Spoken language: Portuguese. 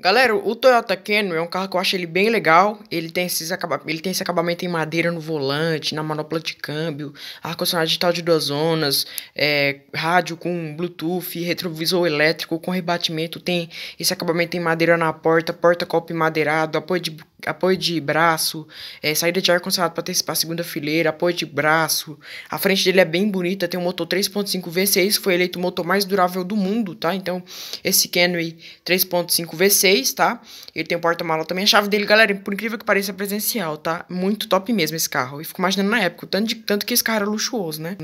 Galera, o Toyota Camry é um carro que eu acho ele bem legal. Ele tem, esses ele tem esse acabamento em madeira no volante, na manopla de câmbio, ar-condicionado digital de duas zonas, é, rádio com Bluetooth, retrovisor elétrico com rebatimento. Tem esse acabamento em madeira na porta, porta-copo madeirado, apoio de apoio de braço, é, saída de ar-condicionado para ter a segunda fileira, apoio de braço. A frente dele é bem bonita, tem um motor 3.5 V6, foi eleito o motor mais durável do mundo, tá? Então, esse Kenway 3.5 V6, tá? Ele tem um porta-mala também. A chave dele, galera, por incrível que pareça, é presencial, tá? Muito top mesmo esse carro. E fico imaginando na época, tanto, de, tanto que esse carro era luxuoso, né?